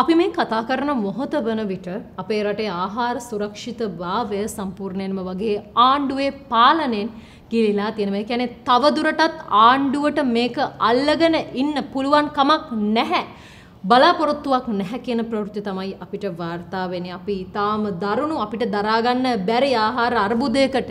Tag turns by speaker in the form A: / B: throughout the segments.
A: අපි මේ කතා කරන මොහොත වන විට අපේ රටේ ආහාර සුරක්ෂිත භාවය සම්පූර්ණයෙන්ම වගේ ආණ්ඩුවේ පාලනෙන් ගිලිලා තියෙනවා. ඒ කියන්නේ තවදුරටත් ආණ්ඩුවට මේක අල්ලගෙන ඉන්න පුළුවන් කමක් නැහැ. බලාපොරොත්තුවක් නැහැ කියන ප්‍රවෘත්ති තමයි අපිට වාර්තා වෙන්නේ. අපි ඊටාම දරුණු අපිට දරාගන්න බැරි ආහාර අර්බුදයකට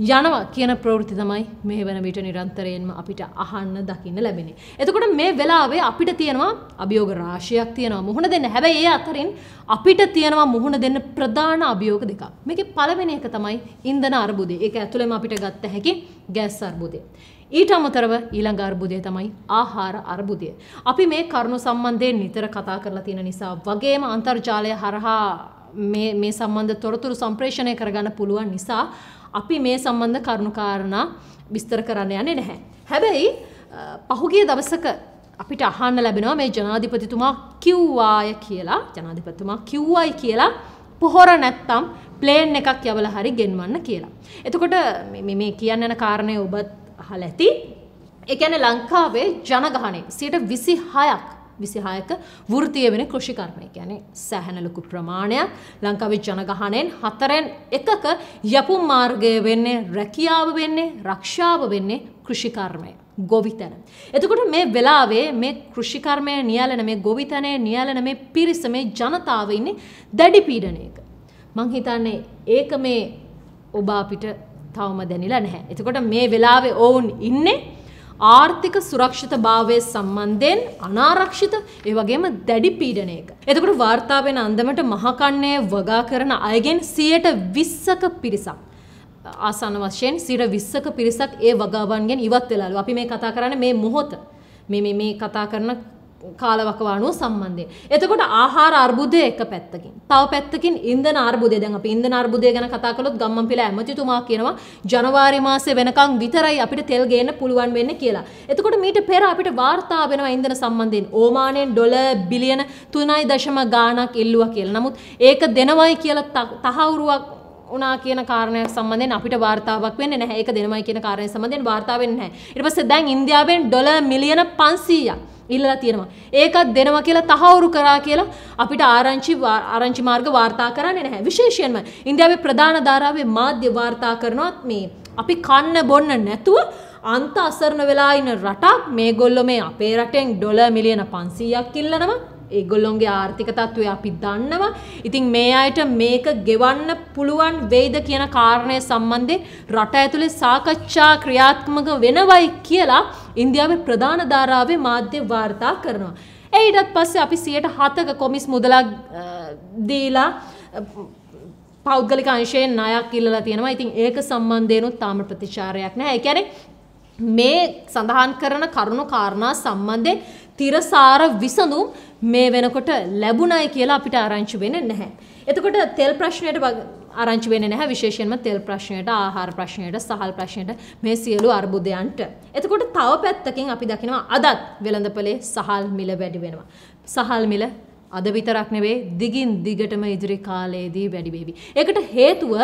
A: යනවා කියන ප්‍රවෘති තමයි මේ වන විට නිරන්තරයෙන්ම අපිට අහන්න දකින්න ලැබෙන. එතකොට මේ වෙලාවේ අපිට තියෙනවා අභියෝග රාශියක් තියෙනවා මුහුණ දෙන්න හැබැයි ඒ අතරින් අපිට තියෙනවා මුහුණ දෙන්න ප්‍රධාන අභියෝග දෙකක්. මේකේ පළවෙනි එක තමයි ඉන්ධන අර්බුදය. ඒක ඇතුළේම අපිට ගත්ත හැකි ගෑස් අර්බුදය. ඊට අමතරව ඊළඟ අර්බුදය තමයි ආහාර අර්බුදය. අපි මේ කරුණු සම්බන්ධයෙන් නිතර කතා කරලා තියෙන නිසා වගේම අන්තර්ජාලය හරහා මේ මේ සම්බන්ධ තොරතුරු සම්ප්‍රේෂණය කරගන්න පුළුවන් නිසා අපි මේ සම්බන්ධ කරුණුකාරණා විස්තර කරන්න යන්නේ නැහැ. හැබැයි පහුගිය දවසක අපිට අහන්න ලැබෙනවා මේ ජනාධිපතිතුමා කිව්වාය කියලා ජනාධිපතිතුමා කිව්වයි කියලා පොහොර නැත්තම් ප්ලේන් එකක් යවල හරි ගෙන්වන්න කියලා. එතකොට මේ කියන්න යන කාරණය ඔබත් අහලා ඇති. ඒ කියන්නේ ලංකාවේ ජනගහනය 126ක් විසිහායක වෘතිය වෙන කෘෂිකර්මය ගැන සෑහැනලොකු ප්‍රමාණයක් ලංකාවේ ජනගහනෙන් හතරෙන් එකක යපුම් මාර්ගය වෙන්නේ රැකියාව වෙන්නේ රක්ෂාව වෙන්නේ කෘෂිකර්මය. ගොවිතැන. එතකොට මේ වෙලාවේ මේ කෘෂිකර්මය නියලන මේ ගොවිතැනය නියලන මේ පිරිස මේ ජනතාව ඉන්නේ දැඩි පීඩනයක. මං හිතන්නේ ඒක මේ ඔබ අපිට තවම දැනිලා නැහැ. එතකොට මේ වෙලාවේ ඔවුන් ඉන්නේ ආර්ථික සුරක්ෂිතභාවය සම්බන්ධයෙන් අනාරක්ෂිත ඒ වගේම දැඩි පීඩනයක. එතකොට වාර්තා වෙන අන්දමට මහකන්නේ වගා කරන අයගෙන් 120ක පිරිසක් ආසන වශයෙන් 120ක පිරිසක් ඒ වගාවන්ගෙන් ඉවත් වෙලාලු. අපි මේ කතා කරන්නේ මේ මොහොත. මේ මේ කතා කරන කාලවකවානුව සම්බන්ධය. එතකොට ආහාර අර්බුදය එක පැත්තකින්. තව පැත්තකින් ඉන්ධන අර්බුදය දැන් අපි ඉන්ධන අර්බුදය ගැන කතා කළොත් ගම්මන්පිල ඇමතිතුමා කියනවා ජනවාරි මාසේ වෙනකන් විතරයි අපිට තෙල් ගේන්න පුළුවන් වෙන්නේ කියලා. එතකොට මීට පෙර අපිට වාර්තා වෙනවා ඉන්ධන සම්බන්ධයෙන් ඕමානෙන් ඩොලර් බිලියන 3.6 ගාණක් ඉල්ලුවා කියලා. නමුත් ඒක දෙනවයි කියලා තහවුරුවක් වුණා කියන කාරණයක් සම්බන්ධයෙන් අපිට වාර්තාවක් වෙන්නේ නැහැ. ඒක දෙනමයි කියන කාරණය සම්බන්ධයෙන් වාර්තා වෙන්නේ නැහැ. ඊට පස්සේ දැන් ඉන්දියාවෙන් ඩොලර් මිලියන 500ක් ඉල්ලලා තියෙනවා. ඒකත් දෙනවා කියලා තහවුරු කරා කියලා අපිට ආරංචි ආරංචි මාර්ග වාර්තා කරන්නේ නැහැ. විශේෂයෙන්ම ඉන්දියාවේ ප්‍රධාන ධාරාවේ මාධ්‍ය වාර්තා කරනවත් මේ අපි කන්න බොන්න නැතුව අන්ත අසරණ වෙලා ඉන්න රටක් මේගොල්ලෝ මේ අපේ රටෙන් ඩොලර් මිලියන 500ක් ඉල්ලනවා. ඒගොල්ලොන්ගේ ආර්ථික තත්ත්වය අපි දන්නවා. ඉතින් මේ අයට මේක ගෙවන්න පුළුවන් වෙයිද කියන කාරණය සම්බන්ධයෙන් රට ඇතුලේ සාකච්ඡා ක්‍රියාත්මක වෙනවයි කියලා ඉන්දියාවේ ප්‍රධාන ධාරාවේ මාධ්‍ය වාර්තා කරනවා. ඒයිටත් පස්සේ අපි 107ක කොමිස් මුදලක් දීලා පෞද්ගලික අංශයෙන් ණයක් ඉල්ලලා තියෙනවා. ඉතින් ඒක සම්බන්ධයෙන්ුත් තාම ප්‍රතිචාරයක් නැහැ. ඒ කියන්නේ මේ සඳහන් කරන කරුණු කාරණා සම්බන්ධයෙන් තිරසාර විසඳුම් මේ වෙනකොට ලැබුණයි කියලා අපිට ආරංචි වෙන්නේ නැහැ. එතකොට තෙල් ප්‍රශ්නයට ආරංචි වෙන්නේ නැහැ විශේෂයෙන්ම තෙල් ප්‍රශ්නයට, ආහාර ප්‍රශ්නයට, සහල් ප්‍රශ්නයට මේ සියලු අර්බුදයන්ට. එතකොට තව පැත්තකින් අපි දකිනවා අදත් වෙළඳපොලේ සහල් මිල වැඩි වෙනවා. සහල් මිල අද විතරක් නෙවෙයි දිගින් දිගටම ඉදිරි කාලයේදී වැඩි වෙවි. ඒකට හේතුව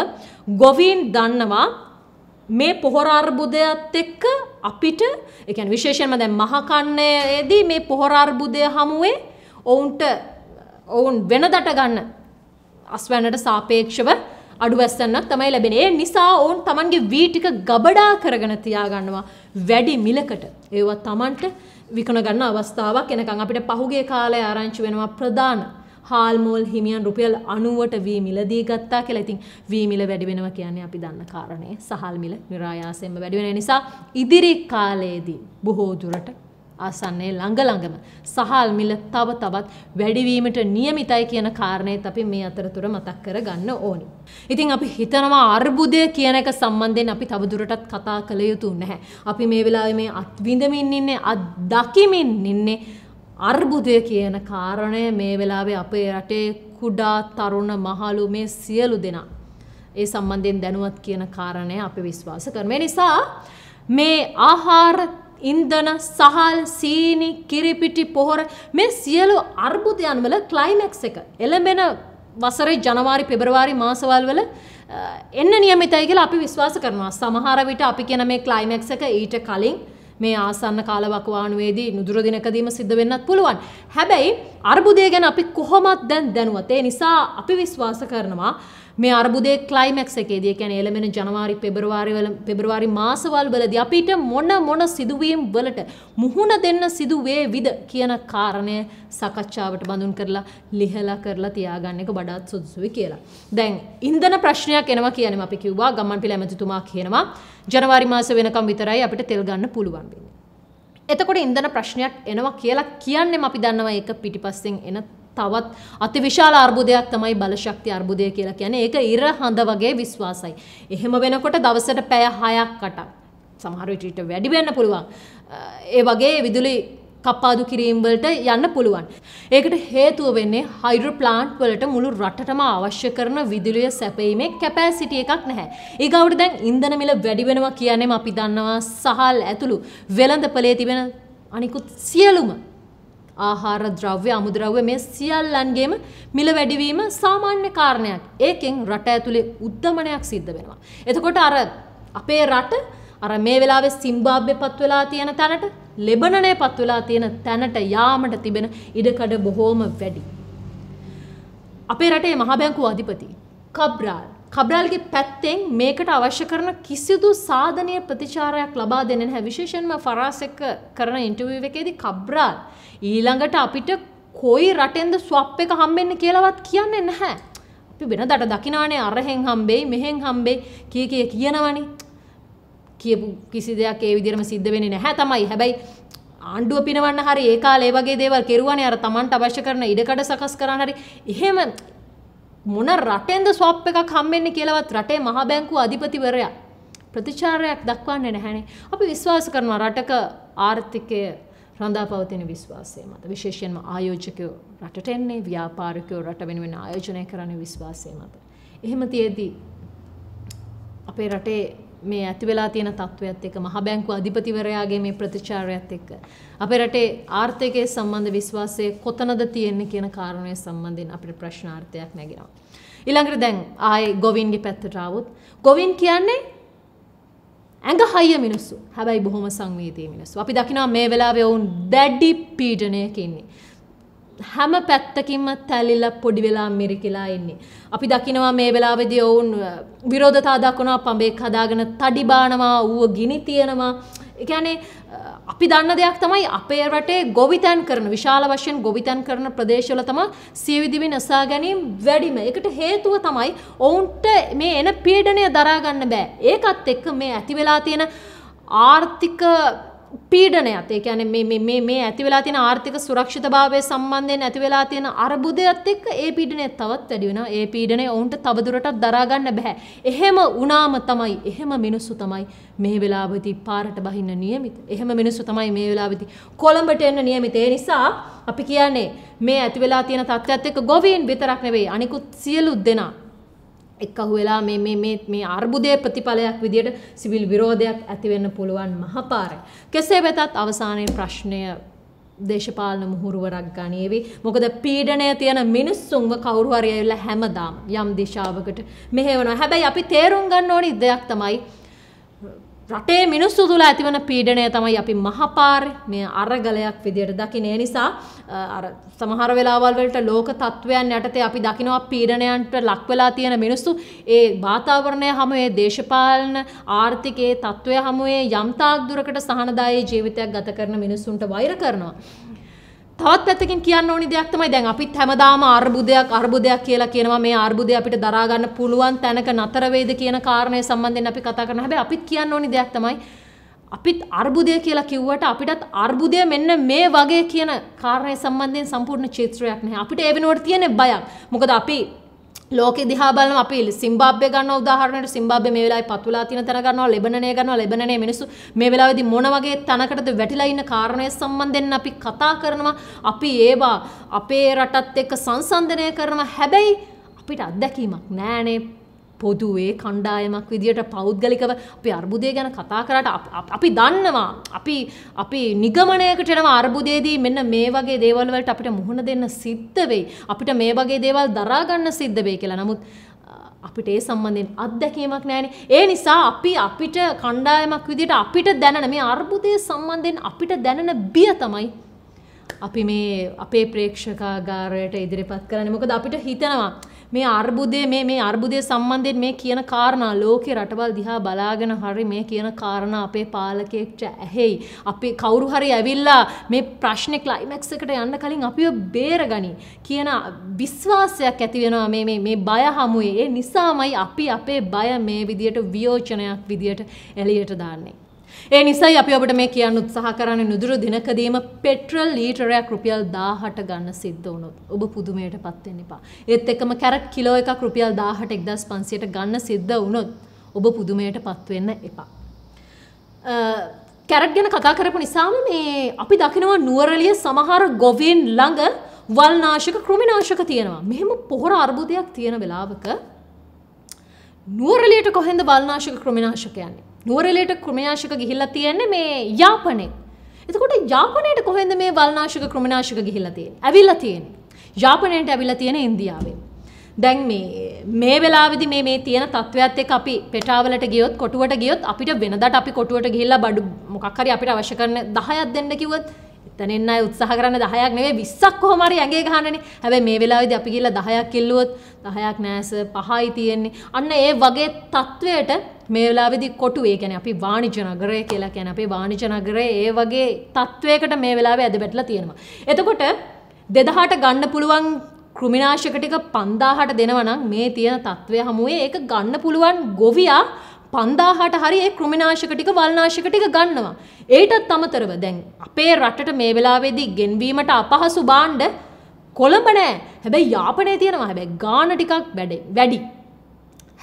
A: ගොවීන් දන්නවා මේ පොහොර අර්බුදයත් එක්ක අපිට ඒ කියන්නේ විශේෂයෙන්ම දැන් මහකන්නේදී මේ පොහොර අර්බුදය හමුවේ ඔවුන්ට ඔවුන් වෙනදට ගන්න අස්වැන්නට සාපේක්ෂව අඩු වැස්සන්නක් තමයි ලැබෙන. ඒ නිසා ඔවුන් තමන්ගේ වී ටික ගබඩා කරගෙන තියාගන්නවා වැඩි මිලකට. ඒවා තමන්ට විකුණ ගන්න අවස්ථාවක් එනකන් අපිට පහුගිය කාලේ ආරංචි වෙනවා ප්‍රධාන හාල්මෝල් හිමියන් රුපියල් 90ට වී මිල දී ගත්තා කියලා. ඉතින් වී මිල වැඩි වෙනවා කියන්නේ අපි දන්න කාරණේ. සහල් මිල નિરાයාසයෙන්ම වැඩි වෙන නිසා ඉදිරි කාලයේදී බොහෝ දුරට ආසන්නයේ ළඟ ළඟම සහල් මිල තව තවත් වැඩිවීමට નિયમિતයි කියන කාරණේත් අපි මේ අතරතුර මතක් කර ගන්න ඕනි. ඉතින් අපි හිතනවා අර්බුදය කියන එක සම්බන්ධයෙන් අපි තවදුරටත් කතා කළ යුතු නැහැ. අපි මේ වෙලාවේ මේ අත්විඳමින් ඉන්නේ අත් දකිමින් ඉන්නේ අර්බුදය කියන කාරණය මේ වෙලාවේ අපේ රටේ කුඩා තරුණ මහලු මේ සියලු දෙනා. ඒ සම්බන්ධයෙන් දැනුවත් කියන කාරණය අපි විශ්වාස කරන. මේ නිසා මේ ආහාර ඉන්දන සහල් සීනි කිරිපිටි පොහොර මේ සියලු අර්බුදයන් වල ක්ලයිමැක්ස් එක එළඹෙන වසරේ ජනවාරි පෙබරවාරි මාසවල් වල එන්න නියමිතයි කියලා අපි විශ්වාස කරනවා. සමහර විට අපි කියන මේ ක්ලයිමැක්ස් එක ඊට කලින් මේ ආසන්න කාලවකවානුවේදී නුදුර දිනකදීම සිද්ධ වෙන්නත් පුළුවන්. හැබැයි අර්බුදය ගැන අපි කොහොමත් දැන් දැනුවත්. ඒ නිසා අපි විශ්වාස කරනවා මේ අර්බුදේ ක්ලයිමැක්ස් එකේදී කියන්නේ එළමෙන ජනවාරි පෙබරවාරි වල පෙබරවාරි මාසවල් වලදී අපිට මොන මොන සිදුවීම් වලට මුහුණ දෙන්න සිදු වේවිද කියන කාරණය සාකච්ඡාවට බඳුන් කරලා ලිහලා කරලා තියාගන්න එක වඩාත් සුදුසුයි කියලා. දැන් ඉන්ධන ප්‍රශ්නයක් එනවා කියන්නේ අපි කිව්වා ගම්මන්පිල ඇමතිතුමා කියනවා ජනවාරි මාස වෙනකම් විතරයි අපිට තෙල් ගන්න පුළුවන් වෙන්නේ. එතකොට ඉන්ධන ප්‍රශ්නයක් එනවා කියලා කියන්නේ අපි දන්නවා ඒක පිටිපස්සෙන් එන තවත් අතිවිශාල අර්බුදයක් තමයි බලශක්ති අර්බුදය කියලා කියන්නේ. ඒක ඉර හඳ වගේ විශ්වාසයි. එහෙම වෙනකොට දවසට පැය 6ක් කට සමහර විට වැඩි වෙන්න පුළුවන්. ඒ වගේ විදුලි කපාදු කිරීම් වලට යන්න පුළුවන්. ඒකට හේතුව වෙන්නේ හයිඩ්‍රෝ ප්ලාන්ට් වලට මුළු රටටම අවශ්‍ය කරන විදුලිය සැපයීමේ කැපැසිටි එකක් නැහැ. ඊගවට දැන් ඉන්ධන මිල වැඩි වෙනවා කියන්නේම අපි දන්නවා සහල් ඇතුළු වෙළඳපළේ තිබෙන අනිකුත් සියලුම ආහාර ද්‍රව්‍ය අමුද්‍රව්‍ය මේ සියල්ලන්ගේම මිල වැඩිවීම සාමාන්‍ය කාරණයක්. ඒකෙන් රට ඇතුලේ උද්දමනයක් සිද්ධ වෙනවා. එතකොට අර අපේ රට අර මේ වෙලාවේ සිම්බාබ්වේ පත් වෙලා තියෙන තැනට ලෙබනනේ පත් වෙලා තියෙන තැනට යාමට තිබෙන ඉඩකඩ බොහෝම වැඩි. අපේ රටේ මහ බැංකුව අධිපති කබ්‍රාල් කබ්‍රාල්ගේ පැත්තෙන් මේකට අවශ්‍ය කරන කිසිදු සාධනය ප්‍රතිචාරයක් ලබා දෙන නැහැ. විශේෂයෙන්ම ෆරාස් එක්ක කරන ඉන්ටර්විව් එකේදී කබ්‍රාල් ඊළඟට අපිට කොයි රටෙන්ද ස්වප් එක හම්බෙන්නේ කියලාවත් කියන්නේ නැහැ. අපි වෙනදට දකිනානේ අරහෙන් හම්බෙයි මෙහෙන් හම්බෙයි කී කී කියනවනේ. කියපු කිසි දෙයක් ඒ විදිහටම සිද්ධ වෙන්නේ නැහැ තමයි. හැබැයි ආණ්ඩුව පිනවන්න හරි ඒ කාලේ වගේ දේවල් කෙරුවනේ අර Tamanට අවශ්‍ය කරන ඉඩකඩ සකස් කරන්න හරි. එහෙම මොන රටෙන්ද ස්වප් එකක් හම්බෙන්නේ කියලාවත් රටේ මහා බැංකුව අධිපතිවරයා ප්‍රතිචාරයක් දක්වන්නේ නැහැනේ. අපි විශ්වාස කරනවා රටක ආර්ථිකය රඳා පවතින විශ්වාසය මත විශේෂයෙන්ම ආයෝජකයෝ රටට එන්නේ ව්‍යාපාරිකයෝ රට වෙනුවෙන් ආයෝජනය කරන විශ්වාසය මත. එහෙම තියේදී අපේ රටේ මේ ඇති වෙලා තියෙන තත්ත්වයත් එක්ක මහ බැංකු අධිපතිවරයාගේ මේ ප්‍රතිචාරයත් එක්ක අපේ රටේ ආර්ථිකයේ සම්බන්ධ විශ්වාසය කොතනද තියෙන්නේ කියන කාරණය සම්බන්ධයෙන් අපිට ප්‍රශ්නාර්ථයක් නැගෙනවා. ඊළඟට දැන් ආයේ ගොවින්ගේ පැත්තට ආවොත් ගොවින් කියන්නේ ඇඟ හයිය මිනිස්සු. හැබැයි බොහොම සංවේදී මිනිස්සු. අපි දකිනවා මේ වෙලාවේ ඔවුන් දැඩි පීඩනයක ඉන්නේ. හැම පැත්තකින්ම තැලිල්ල පොඩි වෙලා මිරිකිලා ඉන්නේ. අපි දකිනවා මේ වෙලාවේදී ඔවුන් විරෝධතා දක්වනවා පඹෙක් හදාගෙන තඩි බානවා ඌව ගිනි තියනවා. ඒ කියන්නේ අපි දන්න දෙයක් තමයි අපේ රටේ ගොවිතැන් කරන විශාල වශයෙන් ගොවිතැන් කරන ප්‍රදේශවල තමයි සියවිදිවි නසා ගැනීම වැඩිම. ඒකට හේතුව තමයි ඔවුන්ට මේ එන පීඩනය දරා ගන්න බෑ. ඒකත් එක්ක මේ ඇති වෙලා තියෙන ආර්ථික පීඩනයත් ඒ කියන්නේ මේ මේ මේ ඇති වෙලා තියෙන ආර්ථික සුරක්ෂිතභාවය සම්බන්ධයෙන් ඇති වෙලා තියෙන අර්බුදයත් එක්ක ඒ පීඩනය තවත් වැඩි වෙනවා. ඒ පීඩනය ඔවුන්ට තව දුරටත් දරා ගන්න බෑ. එහෙම වුණාම තමයි එහෙම මිනිස්සු තමයි මේ වෙලාවෙදී පාරට බහින්න નિયમિત. එහෙම මිනිස්සු තමයි මේ වෙලාවෙදී කොළඹට එන්න નિયમિત. ඒ නිසා අපි කියන්නේ මේ ඇති වෙලා තියෙන තත්ත්වයත් එක්ක ගොවීන් විතරක් නෙවෙයි අනිකුත් සියලු දෙනා එක්කහු වෙලා මේ මේ මේ මේ අර්බුදයේ ප්‍රතිඵලයක් විදියට සිවිල් විරෝධයක් ඇති වෙන්න පුළුවන් මහපාරයි. කෙසේ වෙතත් අවසානයේ ප්‍රශ්නය දේශපාලන මුහුරුවරක් ගනීවි. මොකද පීඩණය තියෙන මිනිස්සුන්ව කවුරු හරි ඇවිල්ලා හැමදාම යම් දිශාවකට මෙහෙවනවා. හැබැයි අපි තේරුම් ගන්න ඕනි දෙයක් තමයි රටේ මිනිස්සු තුළ ඇතිවන පීඩනය තමයි අපි මහපාර් මේ අරගලයක් විදියට දකින ඒ නිසා සමහර වෙලාවල් වලට ලෝක තත්ත්වයන් යටතේ අපි දකිනවා පීඩනයන්ට ලක් වෙලා තියෙන මිනිස්සු ඒ වාතාවරණය හැම ඒ දේශපාලන ආර්ථිකයේ තත්ත්වය හැම යම්තාක් දුරකට සහනදායී ජීවිතයක් ගත කරන මිනිස්සුන්ට වෛර කරනවා තවත් පැත්තකින් කියන්න ඕනි දෙයක් තමයි දැන් අපිත් හැමදාම අර්බුදයක් අර්බුදයක් කියලා කියනවා මේ අර්බුදය අපිට දරා ගන්න පුළුවන් තැනක නතර වෙයිද කියන කාරණය සම්බන්ධයෙන් අපි කතා කරන හැබැයි අපිත් කියන්න ඕනි දෙයක් තමයි අපිත් අර්බුදය කියලා කිව්වට අපිටත් අර්බුදය මෙන්න මේ වගේ කියන කාරණය සම්බන්ධයෙන් සම්පූර්ණ චිත්‍රයක් නැහැ අපිට ඒ වෙනුවට තියෙන බයක් මොකද අපි ලෝක දිහා බලන අපි සිම්බාබ්වේ ගන්නවා උදාහරණයට සිම්බාබ්වේ මේ වෙලාවේ පතුලා තියෙන තැන ගන්නවා ලෙබනනේ ගන්නවා ලෙබනනේ මිනිස්සු මේ වෙලාවේදී මොන වගේ තනකටද වැටිලා ඉන්න කාරණය සම්බන්ධයෙන් අපි කතා කරනවා අපි ඒවා අපේ රටත් එක්ක සංසන්දනය කරනවා හැබැයි අපිට අත්දැකීමක් නෑනේ පොදුවේ කණ්ඩායමක් විදිට පෞද්ගලිකව අපි අර්බුදය ගැන කතා කරට අපි දන්නවා අපි අපි නිගමනයකටෙනව අර්බුදයේදී මෙන්න මේ වගේ දේවල්වලට අපිට මුහුණ දෙන්න සිද්ධ වෙයි අපිට මේ වගේ දේවල් දරාගන්න සිද්ධ වෙයි කියලා නමුත් අපිට ඒ සම්බන්ධයෙන් අත්දැකීමක් නෑනේ. ඒ නිසා අපි අපිට කණ්ඩායමක් විදිහට අපිට දැනන මේ අර්බුදයේ සම්බන්ධයෙන් අපිට දැනන බිය තමයි අපි මේ අපේ ප්‍රේක්ෂකාගාරයට ඉදිරිපත් කරන්නේ. මොකද අපිට හිතනවා මේ අර්බුදය මේ මේ අර්බුදය සම්බන්ධයෙන් මේ කියන කාරණා ලෝකේ රටවල් දිහා බලාගෙන හරි මේ කියන කාරණා අපේ පාලකයෙක්ට ඇහෙයි. අපි කවුරු හරි ඇවිල්ලා මේ ප්‍රශ්නේ ක්ලයිමැක්ස් එකට යන්න කලින් අපිව බේරගනි කියන විශ්වාසයක් ඇති වෙනවා මේ මේ මේ බය හමුවේ. ඒ නිසාමයි අපි අපේ බය මේ විදියට වියෝචනයක් විදියට එළියට දාන්නේ. ඒ නිසයි අපි ඔබට මේ කියන්න උත්සාහ කරන්නේ නුදුරු දිනකදීම පෙට්‍රල් ලීටරයක් රුපියල් 1000ට ගන්න සිද්ධ වුණොත් ඔබ පුදුමයට පත් වෙන්න එපා. ඒත් එක්කම කැරට් කිලෝ එකක් රුපියල් 1000ට 1500ට ගන්න සිද්ධ වුණොත් ඔබ පුදුමයට පත් වෙන්න එපා. කැරට් ගැන කතා කරපු නිසාම මේ අපි දකිනවා නුවරළිය සමහර ගොවීන් ළඟ වල්නාශක කෘමිනාශක තියෙනවා. මෙහෙම පොහොර අර්බුදයක් තියෙන වෙලාවක නුවරලියට කොහෙන්ද වල්නාශක ක්‍රමිනාශක යන්නේ. නුවරලට ක්‍රමනාශක ගිහිල්ලා තියෙන්නේ මේ යාපනේ. එතකොට යාපනයට කොහෙන්ද මේ වල්නාශක ක්‍රමනාශක ගිහිල්ලා තියෙන්නේ? ඇවිල්ලා තියෙන්නේ. යාපනයට ඇවිල්ලා තියෙන්නේ ඉන්දියාවෙන්. දැන් මේ මේ වෙලාවේදී මේ මේ තියෙන තත්වයක් එක්ක අපි පෙටාවලට ගියොත් කොටුවට ගියොත් අපිට වෙනදාට අපි කොටුවට ගිහිල්ලා බඩු මොකක් හරි අපිට අවශ්‍ය කරන 10ක් දෙන්න කිව්වොත් එතනින් අය උත්සාහ කරන්න 10ක් නෙවෙයි 20ක් කොහොම හරි ඇඟේ ගහන්නනේ. හැබැයි මේ වෙලාවේදී අපි ගිහිල්ලා 10ක් කිල්ලුවොත් 10ක් නෑස 5යි තියෙන්නේ. අන්න ඒ වගේ තත්වයට මේ වෙලාවේදී කොටුවේ කියන්නේ අපි වාණිජ නගරය කියලා කියන්නේ අපේ වාණිජ නගරය ඒ වගේ තත්වයකට මේ වෙලාවේ ඇද බැටලා තියෙනවා. එතකොට 2000ට ගන්න පුළුවන් කෘමිනාශක ටික 5000ට දෙනවා නම් මේ තියෙන තත්වය හමුවේ ඒක ගන්න පුළුවන් ගොවියා පන්දාහට හරි ඒ කෘමිනාශක ටික වල්නාශක ටික ගන්නවා. ඒටත් අමතරව දැන් අපේ රටට මේ වෙලාවේදී ගෙන්වීමට අපහසු බාණ්ඩ කොළඹ නෑ. හැබැයි යාපනයේ තියෙනවා. හැබැයි ගාන ටිකක් වැඩි.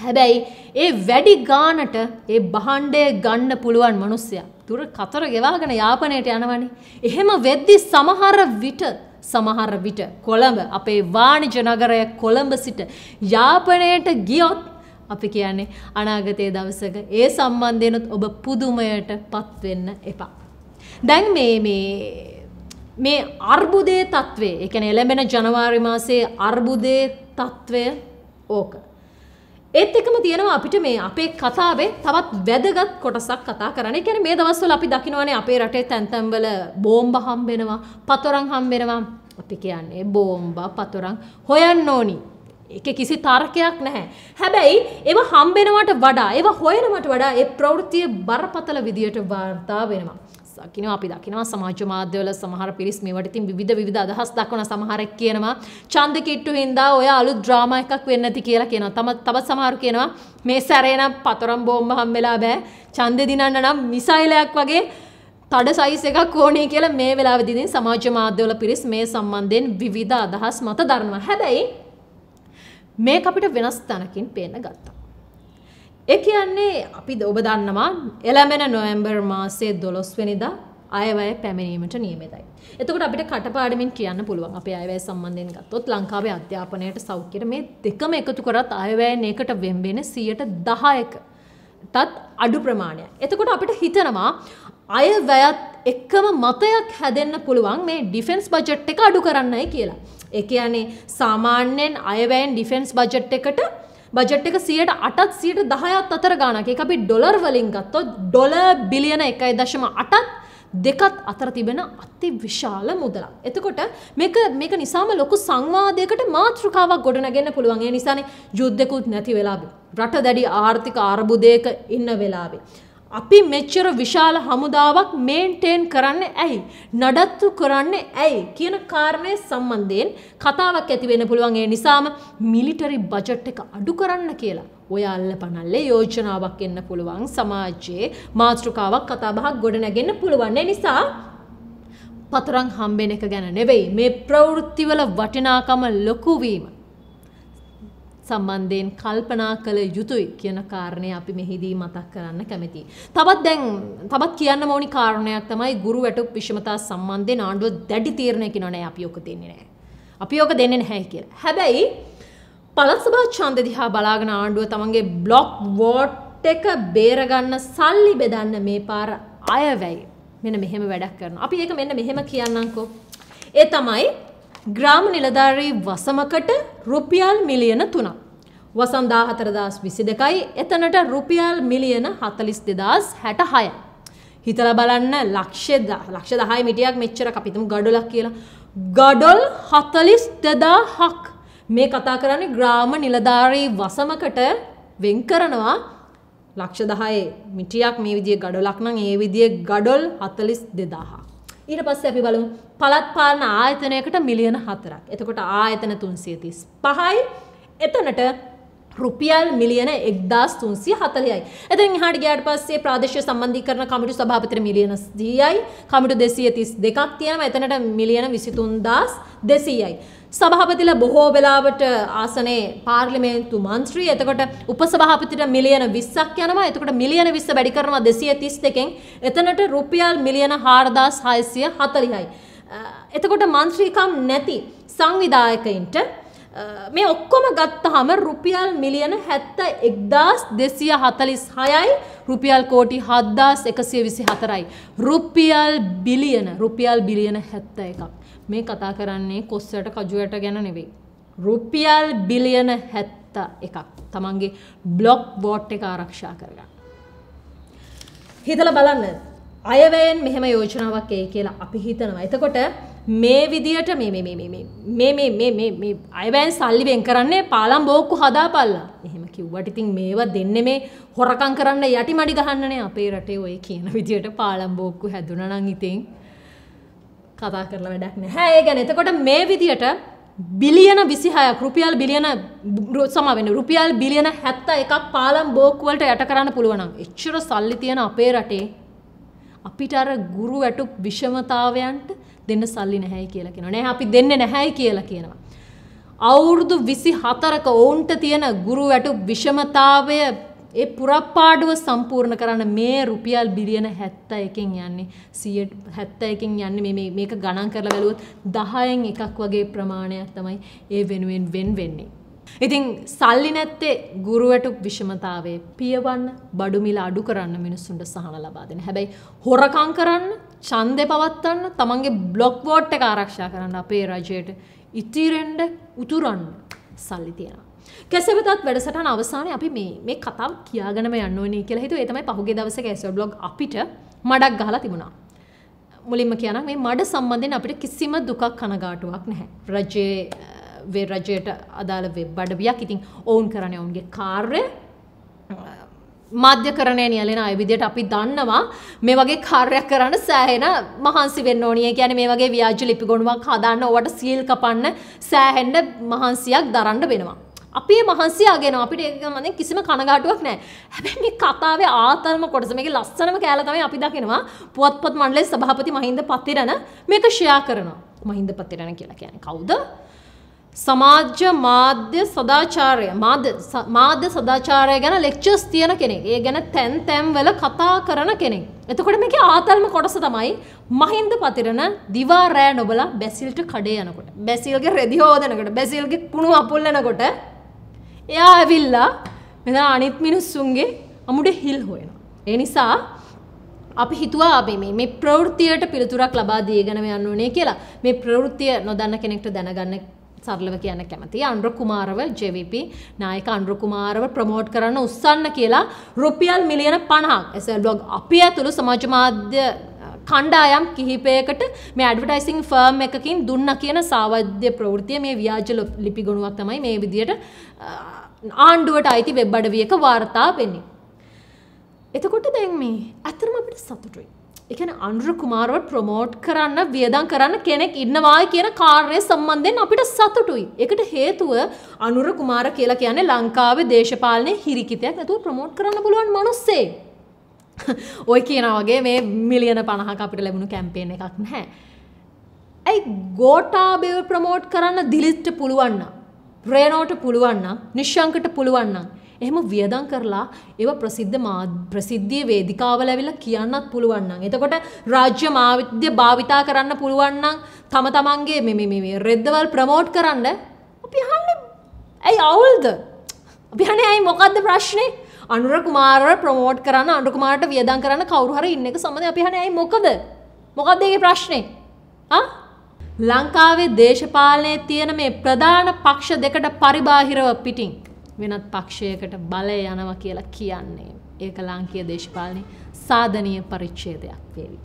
A: හැබැයි ඒ වැඩි ගානට ඒ බහන්ඩය ගන්න පුළුවන් මනුස්සයා. දුර කතර ගෙවාගෙන යාපනයට යනවනේ. එහෙම වෙද්දි සමහර විට සමහර විට කොළඹ අපේ වාණිජ නගරය කොළඹ සිට යාපනයට ගියොත් අපි කියන්නේ අනාගතයේ දවසක ඒ සම්බන්ධයෙන්ත් ඔබ පුදුමයට පත් වෙන්න එපා. දැන් මේ මේ මේ අර්බුදයේ తත්වේ, ඒ කියන්නේ එළඹෙන ජනවාරි මාසයේ අර්බුදයේ తත්වය ඕක. ඒත් එකම තියෙනවා අපිට මේ අපේ කතාවේ තවත් වැදගත් කොටසක් කතා කරන්න. ඒ කියන්නේ මේ දවස්වල අපි දකිනවානේ අපේ රටේ තැන් තැන්වල බෝම්බ හම්බෙනවා, පතරම් හම්බෙනවා. අපි කියන්නේ බෝම්බ පතරම් හොයන්න ඕනි. එක කිසි තර්කයක් නැහැ. හැබැයි ඒව හම්බෙනවට වඩා ඒව හොයනවට වඩා ඒ ප්‍රවෘත්තිය බරපතල විදියට වාර්තා වෙනවා. දකින අපි දකිනවා සමාජ මාධ්‍යවල සමහර පිරිස් මේවට ඉතින් විවිධ විවිධ අදහස් දක්වන සමහරක් කියනවා ඡන්ද කිට්ටු හින්දා ඔය අලුත් ඩ්‍රාමා එකක් වෙන්න ඇති කියලා කියනවා. තම තවත් සමහරු කියනවා මේ සැරේ නම් පතරම් බෝම්බ හම්බෙලා බෑ. ඡන්දේ දිනන්න නම් මිසයිලයක් වගේ තඩ සයිස් එකක් ඕනේ කියලා මේ වෙලාවේදී ඉතින් සමාජ මාධ්‍යවල පිරිස් මේ සම්බන්ධයෙන් විවිධ අදහස් මත දරනවා. හැබැයි මේක අපිට වෙනස් තැනකින් පේන්න ගත්තා. ඒ කියන්නේ අපි ඔබ දන්නවා එළඹෙන නොවැම්බර් මාසයේ 12 වෙනිදා අයවැය පැමිණීමට නියමිතයි. එතකොට අපිට කටපාඩමින් කියන්න පුළුවන් අපේ අයවැය සම්බන්ධයෙන් ගත්තොත් ලංකාවේ අධ්‍යාපනයට සෞඛ්‍යයට මේ දෙකම එකතු කරත් අයවැයෙන් එකට වෙම්බෙන 10%ක තත් අඩු ප්‍රමාණයක්. එතකොට අපිට හිතනවා අයවැයත් එක්කම මතයක් හැදෙන්න පුළුවන් මේ ඩිෆෙන්ස් බජට් එක අඩු කරන්නයි කියලා. ඒ කියන්නේ සාමාන්‍යයෙන් අයවැයෙන් ඩිෆෙන්ස් බජට් එකට බජට් එක සියට අටත් සියට දහයත් අතර ගානක එක අපි ඩොලර් වලින් ගත්තොත් ඩොල බිලියන එකයි දශම අටත් දෙකත් අතර තිබෙන අති විශාල මුදලා. එතකොට මේක මේක නිසාම ලොකු සංවාදයකට මාතෘකාවක් ගොඩනගන්න පුළුවන්. ඒ නිසානේ යුද්ධෙකුත් නැති වෙලාවේ රට දැඩි ආර්ථික අර්බුදයක ඉන්න වෙලාවේ අපි මෙච්චර විශාල හමුදාවක් මේන්ටේන් කරන්න ඇයි නඩත්තු කරන්න ඇයි කියන කාරණය සම්බන්ධයෙන් කතාවක් ඇති වෙන්න පුළුවන් ඒ නිසාම මිලිටරි බජට් එක අඩු කරන්න කියලා ඔයාල්ල පනල්ලේ යෝජනාවක් එන්න පුළුවන් සමාජයේ මාතෘකාවක් කතාබහක් ගොඩනැගෙන්න පුළුවන් නිසා පතරං හම්බෙන එක ගැන නෙවෙයි මේ ප්‍රවෘත්තිවල වටිනාකම ලොකුවීම සම්බන්ධයෙන් කල්පනා කළ යුතුයි කියන කාරණය අපි මෙහිදී මතක් කරන්න කැමති. තවත් දැන් තවත් කියන්න මෝනි කාරණයක් තමයි ගුරු වැටුප් විෂමතා සම්බන්ධයෙන් ආණ්ඩුව දැඩි තීරණයකි නොනෑ අපි යෝක දෙන්නේ නෑ. අපි යෝක දෙන්නේ නැහැ කියලා. හැබැයි පළත්සභා ඡන්ද දිහා බලාගෙන ආණ්ඩුව තමන්ගේ බ්ලොක් වෝට් එක බේරගන්න සල්ලි බෙදන්න මේ පාර අයවැයි. මෙන්න මෙහෙම වැඩක් කරනවා. අපි ඒක මෙන්න මෙහෙම කියන්නම්කෝ. ඒ තමයි ග්‍රාම නිලධාරී වසමකට රුපියල් මිලියන තුනක්. වසන්දා හතරදස් විසි දෙකයි එතනට රුපියල් මිලියන හතලිස් දෙදස් හැට හය. හිතල බලන්න ලක්ෂද ලක්ෂ දහය මිටියක් මෙච්චර අපිතම ගඩොලක් කියලා. ගඩොල් හතලිස් දෙදා හක් මේ කතා කරන්නේ ග්‍රාම නිලධාරී වසමකට වෙන් කරනවා ලක්ෂ දහයේ මිටියක් මේ විදිිය ගඩොලක් නම් ඒ විදිිය ගඩොල් හතලිස් දෙදාහක්. ඊට පස්සේ අපි බලමු පළත් පාලන ආයතනයකට මිලියන 4ක්. එතකොට ආයතන 335යි එතනට රුපියල් මිලියන එක්දස් තුන්සිය හතලයයි. ඇතින් හට ගයාට පස්සේ ප්‍රදේශය සම්බන්ධි කරන කමිටු සභාපතර මිලියන දීයයි කමිටු දෙසිය තිස් දෙකක් තියෙන ඇතනට මිලියන විසිතුන්දස් දෙසීයයි. සභාපතිල බොහෝ වෙලාවට ආසනේ පාර්ලිමේන්තු මන්ත්‍රී එතකොට උපසභාපතිට මිලියන 20ක් යනවා එතකොට මිලියන 20 වැඩි කරනවා 232කින් එතනට රුපියල් මිලියන 4640යි එතකොට මන්ත්‍රීකම් නැති සංවිධායකයින්ට මේ ඔක්කොම ගත්තහම රුපියල් මිලියන හැත්ත එක්දස් දෙසිය හතලිස් හයයි රුපියල් කෝටි හද්දාස් එකසිය විසි හතරයි. රුපියල් බිලියන රුපියල් බිලියන හැත්ත එකක්. මේ කතා කරන්නේ කොස්සට කජුවට ගැන නෙවෙයි. රුපියල් බිලියන හැත්ත එකක් තමන්ගේ බ්ලොක් බෝට් එක ආරක්ෂා කරගන්න. හිතල බලන්න අයවයෙන් මෙහෙම යෝජනාවක් ඒ කියලා අපි හිතනවා. එතකොට මේ විදියට මේ මේ මේ මේ මේ මේ මේ මේ මේ අයවැයන් සල්ලි වෙන් කරන්නේ පාලම් බෝක්කු හදාපල්ලා. එහෙම කිව්වට ඉතින් මේවා දෙන්නේ මේ හොරකම් කරන්න යටි මඩි ගහන්නනේ අපේ රටේ ඔය කියන විදියට පාලම් බෝක්කු හැදුනා නම් ඉතින් කතා කරලා වැඩක් නැහැ. ඒ ගැන එතකොට මේ විදියට බිලියන විසිහයක් රුපියල් බිලියන සමවෙන රුපියල් බිලියන හැත්ත එකක් පාලම් බෝක්කුවලට යට කරන්න පුළුවනම් එච්චර සල්ලි තියෙන අපේ රටේ අපිට අර ගුරු වැටුප් විෂමතාවයන්ට දෙන්න සල්ලි නැහැයි කියලා කියනවා. නෑ අපි දෙන්නේ නැහැයි කියලා කියනවා. අවුරුදු 24ක ඔවුන්ට තියෙන ගුරු වැටු විෂමතාවය ඒ පුරප්පාඩුව සම්පූර්ණ කරන්න මේ රුපියල් බිලියන 71කින් යන්නේ 71කින් යන්නේ මේ මේක ගණන් කරලා බැලුවොත් 10න් එකක් වගේ ප්‍රමාණයක් තමයි ඒ වෙනුවෙන් වෙන් වෙන්නේ. ඉතින් සල්ලි නැත්තේ ගුරුවැටු විෂමතාවයේ පියවන්න බඩු මිල අඩු කරන්න මිනිස්සුන්ට සහන ලබා දෙන. හැබැයි හොරකම් කරන්න ඡන්දය පවත්වන්න තමන්ගේ බ්ලොග් වෝට් එක ආරක්ෂා කරන්න අපේ රජයට ඉතිරෙන්ඩ උතුරන්න සල්ලි තියෙනවා. කෙසේ වෙතත් වැඩසටහන අවසානයේ අපි මේ මේ කතාව කියාගෙනම යන්න ඕනේ කියලා හිතුවේ. ඒ තමයි පහුගිය දවසේ කැසල් බ්ලොග් අපිට මඩක් ගහලා තිබුණා. මුලින්ම කියනනම් මේ මඩ සම්බන්ධයෙන් අපිට කිසිම දුකක් කනගාටුවක් නැහැ. රජයේ වේ රජයට අදාළ වෙබ් අඩවියක් ඉතින් ඔවුන් කරන්නේ ඔවුන්ගේ කාර්ය මධ්‍යකරණය නියලෙන අය විදියට අපි දන්නවා මේ වගේ කාර්යයක් කරන්න සෑහෙන මහන්සි වෙන්න ඕනිය කියන්නේ මේ වගේ ව්‍යාජ ලිපි ගොණුවක් හදන්න ඕවට සීල් කපන්න සෑහෙන්න මහන්සියක් දරන්න වෙනවා. අපේ මහන්සිය අගෙන අපිට ඒක මන්නේ කිසිම කනගාටුවක් නැහැ. හැබැයි මේ කතාවේ ආතල්ම කොටස මේකේ ලස්සනම කෑල්ල තමයි අපි දකිනවා. පුවත්පත් මණ්ඩලයේ සභාපති මහින්ද පතිරණ මේක ෂෙයා කරනවා. මහින්ද පතිරණ කියලා කියන්නේ කවුද? සමාජ්‍ය මාධ්‍ය සදාචාරය මාධ්‍ය සදාචාරය ගැන ලෙක්චර්ස් තියෙන කෙනෙක්. ඒ ගැන තැන් තැන්වල කතා කරන කෙනෙක්. එතකොට මේකේ ආතල්ම කොටස තමයි මහින්ද පතිරණ දිවා රෑ නොබලා බැසිල්ට කඩේ යනකොට. බැසිල්ගේ රෙදි හොදනකොට, බැසිල්ගේ කුණු අපුල්ලනකොට එයා ඇවිල්ලා මෙදා අනිත් මිනිස්සුන්ගේ අමුඩ හිල් හොයනවා. ඒ නිසා අපි හිතුවා අපි මේ මේ ප්‍රවෘත්තියට පිළිතුරක් ලබා දීගෙන යන්න ඕනේ කියලා. මේ ප්‍රවෘත්තිය නොදන්න කෙනෙක්ට දැනගන්න සරලව කියන්න කැමති අන්ඩ්‍රකුමාරව ජවිප නායක අන්ඩ්‍රකුමාරව ප්‍රමෝට් කරන්න උත්සන්න කියලා රුපියල් මිලියන පණහක් එස බ්ලොග් අපි ඇතුළු සමාජමාධ්‍ය කණ්ඩායම් කිහිපයකට මේ ඇඩවටයිසිං ෆර්ම් එකකින් දුන්න කියන සාවද්‍ය ප්‍රවෘතිය මේ ව්‍යාජ ලිපි ගුණුවක් තමයි මේ විදියට ආණ්ඩුවට අයිති වෙබ් අඩවියක වාර්තා වෙන්නේ. එතකොට දැන් මේ ඇතරම අපිට සතුටුයි. එකන අනුර කුමාරුවට ප්‍රමෝට් කරන්න වියදම් කරන්න කෙනෙක් ඉන්නවා කියන කාර්ය සම්බන්ධයෙන් අපිට සතුටුයි. ඒකට හේතුව අනුර කුමාර කියලා කියන්නේ ලංකාවේ දේශපාලනයේ හිරිකිතයක් නැතුව ප්‍රමෝට් කරන්න පුළුවන් මිනිස්සේ. ඔය කියනා වගේ මේ මිලියන 50ක අපිට ලැබුණු කැම්පේන් එකක් නැහැ. ඇයි ගෝඨාභය ප්‍රමෝට් කරන්න දිලිත්ට පුළුවන් නම්, රේනෝට පුළුවන් නම්, නිශ්ශංකට පුළුවන් නම් එහෙම වියදම් කරලා ඒවා ප්‍රසිද්ධ ප්‍රසිද්ධිය වේදිකාවල ඇවිල්ලා කියන්නත් පුළුවන් නම් එතකොට රාජ්‍ය මාධ්‍ය භාවිතා කරන්න පුළුවන් නම් තම තමන්ගේ මේ මේ රෙද්දවල් ප්‍රමෝට් කරන්න අපි අහන්නේ ඇයි අවුල්ද අපි අහන්නේ ඇයි මොකද්ද ප්‍රශ්නේ අනුර කුමාරව ප්‍රමෝට් කරන්න අනුර කුමාරට වියදම් කරන්න කවුරු හරි ඉන්න එක සම්බන්ධයෙන් අපි අහන්නේ ඇයි මොකද මොකද්ද ඒකේ ප්‍රශ්නේ ආ ලංකාවේ දේශපාලනයේ තියෙන මේ ප්‍රධාන පක්ෂ දෙකට පරිබාහිරව පිටින් වෙනත් පක්ෂයකට බලය යනවා කියලා කියන්නේ. ඒක ලාංකීය දේශපාලනයේ සාධනීය පරිච්ඡේදයක් වේවි.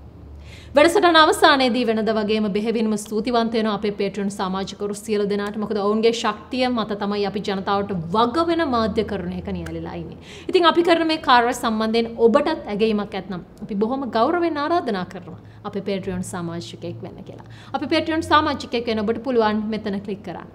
A: වැඩසටහන අවසානයේදී වෙනද වගේම බෙහෙවින්ම ස්තුතිවන්ත වෙනවා අපේ Patreon සමාජකරු සියලු දෙනාට. මොකද ඔවුන්ගේ ශක්තිය මත තමයි අපි ජනතාවට වග වෙන මාධ්‍යකරණයක නියැලලා ඉන්නේ. ඉතින් අපි කරන මේ කාර්ය සම්බන්ධයෙන් ඔබටත් ඇගීමක් ඇත්නම් අපි බොහොම ගෞරවයෙන් ආරාධනා කරනවා අපේ Patreon සමාජිකයෙක් වෙන්න කියලා. අපි Patreon සමාජිකයෙක් වෙන්න ඔබට පුළුවන් මෙතන ක්ලික් කරන්න.